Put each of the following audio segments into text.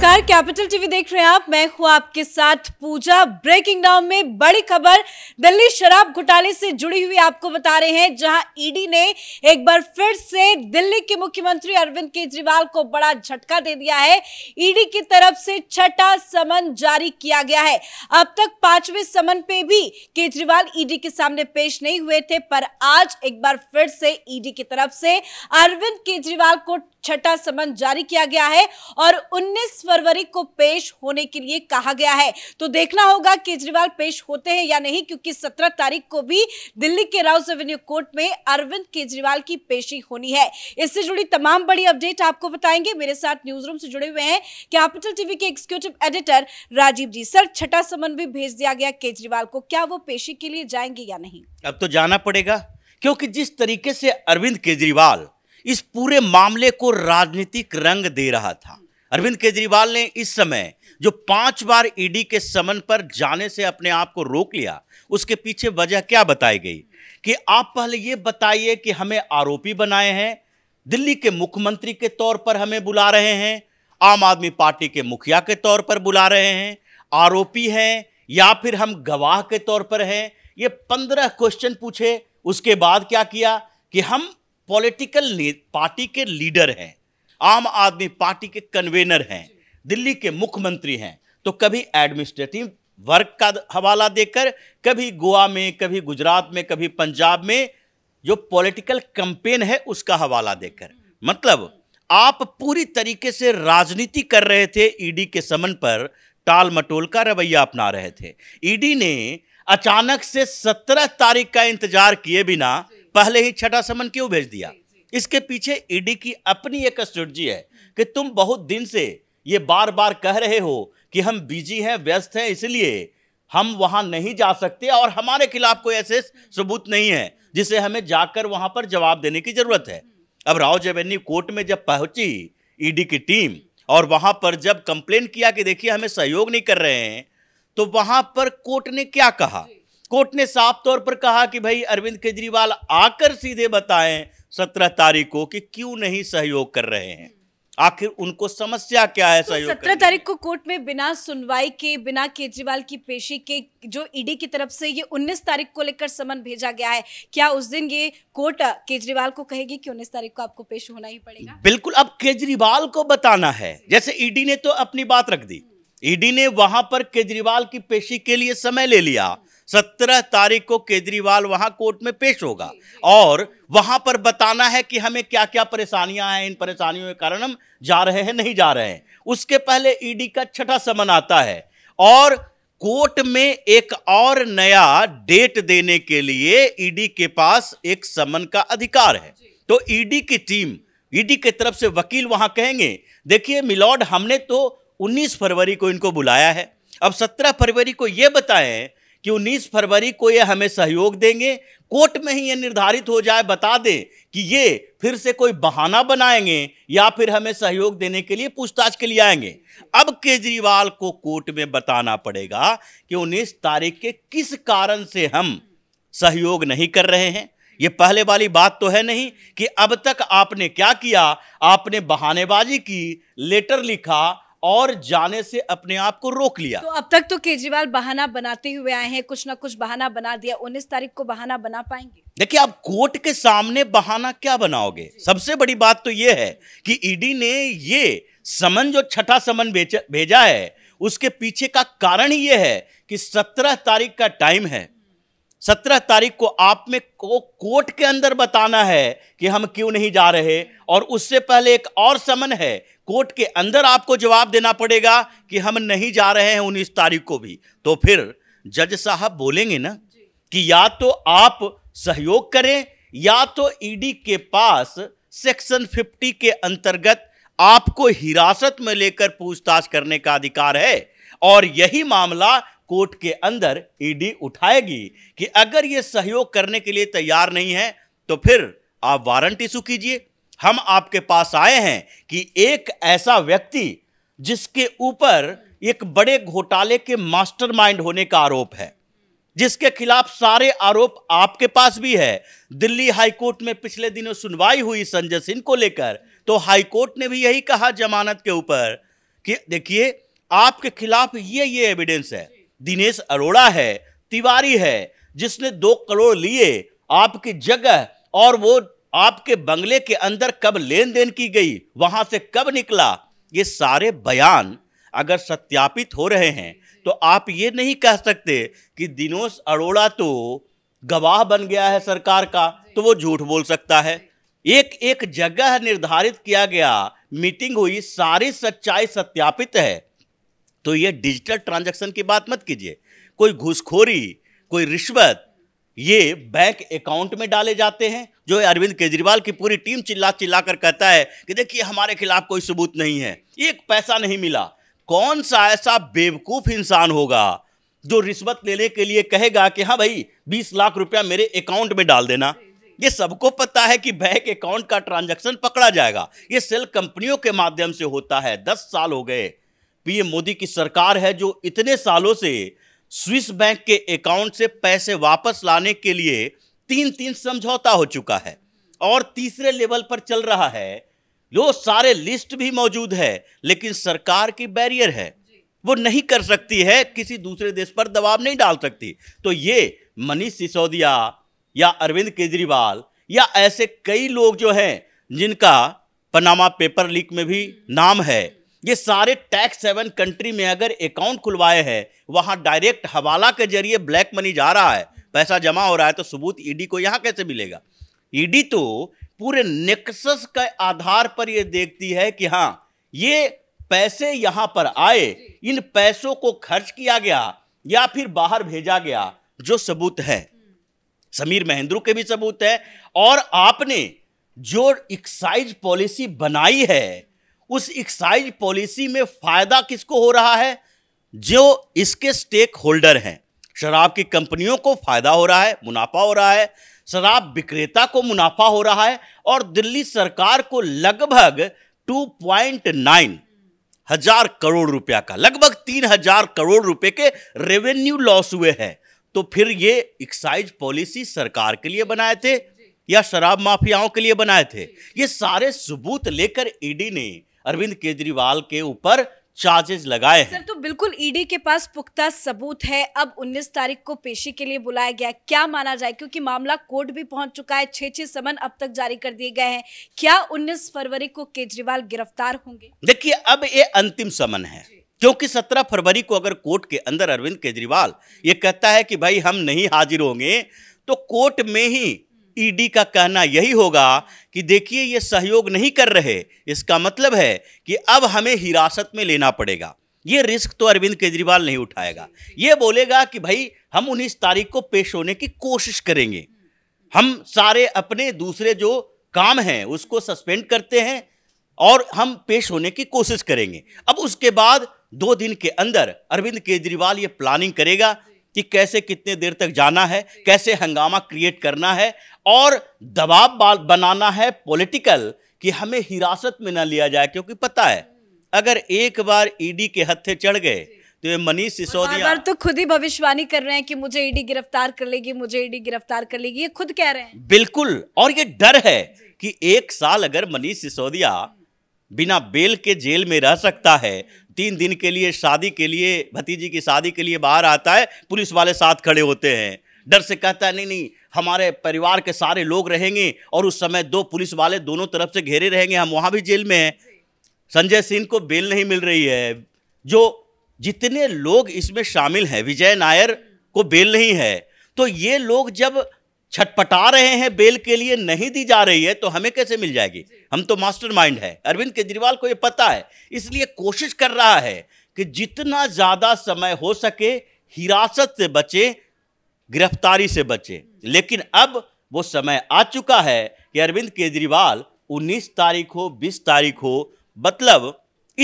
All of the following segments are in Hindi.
नमस्कार कैपिटल टीवी देख रहे हैं आप मैं हूं आपके साथ पूजा ब्रेकिंग डाउन में बड़ी खबर दिल्ली शराब घोटाले से जुड़ी हुई आपको बता रहे हैं जहां ईडी e ने एक बार फिर से दिल्ली के मुख्यमंत्री अरविंद केजरीवाल को बड़ा झटका दे दिया है ईडी e की तरफ से छठा समन जारी किया गया है अब तक पांचवें समन पे भी केजरीवाल ईडी e के सामने पेश नहीं हुए थे पर आज एक बार फिर से ईडी की तरफ से अरविंद केजरीवाल को छठा समन जारी किया गया है और फरवरी को पेश होने के लिए कहा गया है तो देखना होगा केजरीवाल पेश होते हैं या नहीं क्योंकि 17 तारीख को भी दिल्ली के राउस एवेन्यू कोर्ट में अरविंद केजरीवाल की पेशी होनी है इससे जुड़ी तमाम बड़ी अपडेट आपको बताएंगे मेरे साथ न्यूज रूम से जुड़े हुए हैं कैपिटल टीवी के executive editor Rajiv ji sir छठा समन भी भेज दिया गया केजरीवाल को क्या वो पेशी के लिए जाएंगे या नहीं अब तो जाना पड़ेगा क्योंकि जिस तरीके से अरविंद केजरीवाल इस पूरे मामले को राजनीतिक रंग दे रहा था अरविंद केजरीवाल ने इस समय जो पांच बार ईडी के समन पर जाने से अपने आप को रोक लिया उसके पीछे वजह क्या बताई गई कि आप पहले ये बताइए कि हमें आरोपी बनाए हैं दिल्ली के मुख्यमंत्री के तौर पर हमें बुला रहे हैं आम आदमी पार्टी के मुखिया के तौर पर बुला रहे हैं आरोपी हैं या फिर हम गवाह के तौर पर हैं ये पंद्रह क्वेश्चन पूछे उसके बाद क्या किया कि हम पॉलिटिकल पार्टी के लीडर हैं आम आदमी पार्टी के कन्वेनर हैं दिल्ली के मुख्यमंत्री हैं तो कभी एडमिनिस्ट्रेटिव वर्क का हवाला देकर कभी गोवा में कभी गुजरात में कभी पंजाब में जो पॉलिटिकल कंपेन है उसका हवाला देकर मतलब आप पूरी तरीके से राजनीति कर रहे थे ईडी e के समन पर टाल मटोल का रवैया अपना रहे थे ईडी e ने अचानक से सत्रह तारीख का इंतजार किए बिना पहले ही छठा समन क्यों भेज दिया इसके पीछे ईडी की अपनी एक स्ट्रेटजी है कि तुम बहुत दिन से ये बार बार कह रहे हो कि हम बिजी हैं व्यस्त हैं इसलिए हम वहाँ नहीं जा सकते और हमारे खिलाफ कोई ऐसे सबूत नहीं है जिसे हमें जाकर वहाँ पर जवाब देने की ज़रूरत है अब राव जेवेन्यू कोर्ट में जब पहुंची ईडी की टीम और वहाँ पर जब कंप्लेन किया कि देखिए हमें सहयोग नहीं कर रहे हैं तो वहाँ पर कोर्ट ने क्या कहा कोर्ट ने साफ तौर पर कहा कि भाई अरविंद केजरीवाल आकर सीधे बताएं सत्रह तारीख को कि क्यों नहीं सहयोग कर रहे हैं आखिर उनको समस्या क्या है तो सहयोग सत्रह तारीख को कोर्ट में बिना सुनवाई के बिना केजरीवाल की पेशी के जो ईडी की तरफ से ये उन्नीस तारीख को लेकर समन भेजा गया है क्या उस दिन ये कोर्ट केजरीवाल को कहेगी कि उन्नीस तारीख को आपको पेश होना ही पड़ेगा बिल्कुल अब केजरीवाल को बताना है जैसे ईडी ने तो अपनी बात रख दी ईडी ने वहां पर केजरीवाल की पेशी के लिए समय ले लिया सत्रह तारीख को केजरीवाल वहां कोर्ट में पेश होगा और वहां पर बताना है कि हमें क्या क्या परेशानियां हैं इन परेशानियों के कारण हम जा रहे हैं नहीं जा रहे हैं उसके पहले ईडी का छठा समन आता है और कोर्ट में एक और नया डेट देने के लिए ईडी के पास एक समन का अधिकार है तो ईडी की टीम ईडी की तरफ से वकील वहां कहेंगे देखिए मिलॉर्ड हमने तो 19 फरवरी को इनको बुलाया है अब 17 फरवरी को यह बताएं कि 19 फरवरी को ये हमें सहयोग देंगे कोर्ट में ही ये निर्धारित हो जाए बता दें कि ये फिर से कोई बहाना बनाएंगे या फिर हमें सहयोग देने के लिए पूछताछ के लिए आएंगे अब केजरीवाल को कोर्ट में बताना पड़ेगा कि 19 तारीख के किस कारण से हम सहयोग नहीं कर रहे हैं ये पहले वाली बात तो है नहीं कि अब तक आपने क्या किया आपने बहानेबाजी की लेटर लिखा और जाने से अपने आप को रोक लिया तो अब तक तो केजरीवाल बहाना बनाते हुए आए हैं कुछ ना कुछ बहाना बना दिया उन्नीस तारीख को बहाना बना पाएंगे देखिए आप कोर्ट के सामने बहाना क्या बनाओगे सबसे बड़ी बात तो ये है कि ईडी ने ये समन जो छठा समन भेजा है उसके पीछे का कारण ये है कि सत्रह तारीख का टाइम है सत्रह तारीख को आप में को कोर्ट के अंदर बताना है कि हम क्यों नहीं जा रहे और उससे पहले एक और समन है कोर्ट के अंदर आपको जवाब देना पड़ेगा कि हम नहीं जा रहे हैं उन्नीस तारीख को भी तो फिर जज साहब बोलेंगे ना कि या तो आप सहयोग करें या तो ईडी e के पास सेक्शन 50 के अंतर्गत आपको हिरासत में लेकर पूछताछ करने का अधिकार है और यही मामला कोर्ट के अंदर ईडी e उठाएगी कि अगर ये सहयोग करने के लिए तैयार नहीं है तो फिर आप वारंट इशू कीजिए हम आपके पास आए हैं कि एक ऐसा व्यक्ति जिसके ऊपर एक बड़े घोटाले के मास्टरमाइंड होने का आरोप है जिसके खिलाफ सारे आरोप आपके पास भी है दिल्ली हाईकोर्ट में पिछले दिनों सुनवाई हुई संजय सिंह को लेकर तो हाईकोर्ट ने भी यही कहा जमानत के ऊपर कि देखिए आपके खिलाफ ये ये एविडेंस है दिनेश अरोड़ा है तिवारी है जिसने दो करोड़ लिए आपकी जगह और वो आपके बंगले के अंदर कब लेन देन की गई वहां से कब निकला ये सारे बयान अगर सत्यापित हो रहे हैं तो आप ये नहीं कह सकते कि दिनोश अरोड़ा तो गवाह बन गया है सरकार का तो वो झूठ बोल सकता है एक एक जगह निर्धारित किया गया मीटिंग हुई सारी सच्चाई सत्यापित है तो ये डिजिटल ट्रांजैक्शन की बात मत कीजिए कोई घुसखोरी कोई रिश्वत ये बैंक अकाउंट में डाले जाते हैं जो अरविंद केजरीवाल की पूरी टीम चिल्ला चिल्ला कर कहता है कि देखिए हमारे खिलाफ कोई सबूत नहीं है एक पैसा नहीं मिला कौन सा ऐसा बेवकूफ़ इंसान होगा जो रिश्वत लेने के लिए कहेगा कि हाँ भाई बीस लाख रुपया मेरे अकाउंट में डाल देना ये सबको पता है कि बैंक अकाउंट का ट्रांजैक्शन पकड़ा जाएगा ये सेल कंपनियों के माध्यम से होता है दस साल हो गए पीएम मोदी की सरकार है जो इतने सालों से स्विस बैंक के अकाउंट से पैसे वापस लाने के लिए तीन तीन समझौता हो चुका है और तीसरे लेवल पर चल रहा है जो सारे लिस्ट भी मौजूद है लेकिन सरकार की बैरियर है वो नहीं कर सकती है किसी दूसरे देश पर दबाव नहीं डाल सकती तो ये मनीष सिसोदिया या अरविंद केजरीवाल या ऐसे कई लोग जो हैं जिनका पनामा पेपर लीक में भी नाम है ये सारे टैक्स सेवन कंट्री में अगर अकाउंट खुलवाए हैं वहाँ डायरेक्ट हवाला के जरिए ब्लैक मनी जा रहा है पैसा जमा हो रहा है तो सबूत ईडी को यहाँ कैसे मिलेगा ईडी तो पूरे नेक्सस के आधार पर यह देखती है कि हाँ ये पैसे यहाँ पर आए इन पैसों को खर्च किया गया या फिर बाहर भेजा गया जो सबूत है समीर महेंद्रू के भी सबूत है और आपने जो एक्साइज पॉलिसी बनाई है उस एक्साइज पॉलिसी में फ़ायदा किसको हो रहा है जो इसके स्टेक होल्डर हैं शराब की कंपनियों को फ़ायदा हो रहा है मुनाफा हो रहा है शराब विक्रेता को मुनाफा हो रहा है और दिल्ली सरकार को लगभग 2.9 हजार करोड़ रुपया का लगभग तीन हजार करोड़ रुपए के रेवेन्यू लॉस हुए हैं तो फिर ये एक्साइज पॉलिसी सरकार के लिए बनाए थे या शराब माफियाओं के लिए बनाए थे ये सारे सबूत लेकर ईडी e ने अरविंद केजरीवाल के ऊपर चार्जेस लगाए हैं सर तो बिल्कुल ईडी e के पास पुख्ता सबूत है अब 19 तारीख को पेशी के लिए बुलाया गया क्या माना जाए क्योंकि मामला कोर्ट भी पहुंच चुका है छह छह समन अब तक जारी कर दिए गए हैं क्या 19 फरवरी को केजरीवाल गिरफ्तार होंगे देखिए अब ये अंतिम समन है क्योंकि 17 फरवरी को अगर कोर्ट के अंदर अरविंद केजरीवाल ये कहता है कि भाई हम नहीं हाजिर होंगे तो कोर्ट में ही ईडी का कहना यही होगा कि देखिए ये सहयोग नहीं कर रहे इसका मतलब है कि अब हमें हिरासत में लेना पड़ेगा ये रिस्क तो अरविंद केजरीवाल नहीं उठाएगा ये बोलेगा कि भाई हम उन्नीस तारीख को पेश होने की कोशिश करेंगे हम सारे अपने दूसरे जो काम हैं उसको सस्पेंड करते हैं और हम पेश होने की कोशिश करेंगे अब उसके बाद दो दिन के अंदर अरविंद केजरीवाल ये प्लानिंग करेगा कि कैसे कितने देर तक जाना है कैसे हंगामा क्रिएट करना है और दबाव बनाना है पॉलिटिकल कि हमें हिरासत में ना लिया जाए क्योंकि पता है हम्म। अगर एक बार ईडी e के हत्थे चढ़ गए तो ये मनीष सिसोदिया बार तो खुद ही भविष्यवाणी कर रहे हैं कि मुझे ईडी e गिरफ्तार कर लेगी मुझे ईडी e गिरफ्तार कर लेगी ये खुद कह रहे हैं बिल्कुल और ये डर है कि एक साल अगर मनीष सिसोदिया हम्म। बिना बेल के जेल में रह सकता है तीन दिन के लिए शादी के लिए भतीजी की शादी के लिए बाहर आता है पुलिस वाले साथ खड़े होते हैं डर से कहता है नहीं नहीं हमारे परिवार के सारे लोग रहेंगे और उस समय दो पुलिस वाले दोनों तरफ से घेरे रहेंगे हम वहाँ भी जेल में हैं संजय सिंह को बेल नहीं मिल रही है जो जितने लोग इसमें शामिल हैं विजय नायर को बेल नहीं है तो ये लोग जब छटपटा रहे हैं बेल के लिए नहीं दी जा रही है तो हमें कैसे मिल जाएगी हम तो मास्टरमाइंड है अरविंद केजरीवाल को ये पता है इसलिए कोशिश कर रहा है कि जितना ज़्यादा समय हो सके हिरासत से बचे गिरफ्तारी से बचे लेकिन अब वो समय आ चुका है कि अरविंद केजरीवाल 19 तारीख हो 20 तारीख हो मतलब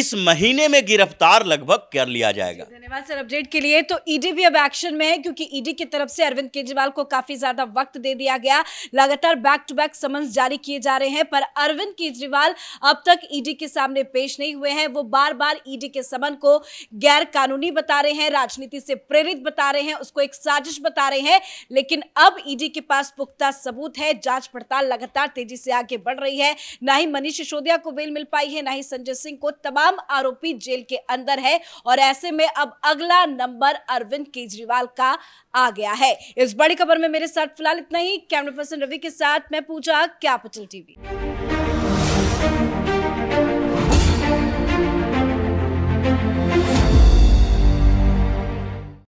इस महीने में गिरफ्तार लगभग कर लिया जाएगा धन्यवाद सर अपडेट के लिए तो ईडी भी अब एक्शन में है क्योंकि ईडी की तरफ से अरविंद केजरीवाल को काफी ज्यादा वक्त दे दिया गया लगातार बैक टू बैक समन्स जारी किए जा रहे हैं पर अरविंद केजरीवाल अब तक ईडी के सामने पेश नहीं हुए हैं वो बार बार ईडी के समन को गैर कानूनी बता रहे हैं राजनीति से प्रेरित बता रहे हैं उसको एक साजिश बता रहे हैं लेकिन अब ईडी के पास पुख्ता सबूत है जांच पड़ताल लगातार तेजी से आगे बढ़ रही है ना ही मनीष सिसोदिया को बेल मिल पाई है ना ही संजय सिंह को तबाह तमाम आरोपी जेल के अंदर है और ऐसे में अब अगला नंबर अरविंद केजरीवाल का आ गया है इस बड़ी खबर में मेरे साथ फिलहाल इतना ही कैमरा पर्सन रवि के साथ मैं पूजा कैपिटल टीवी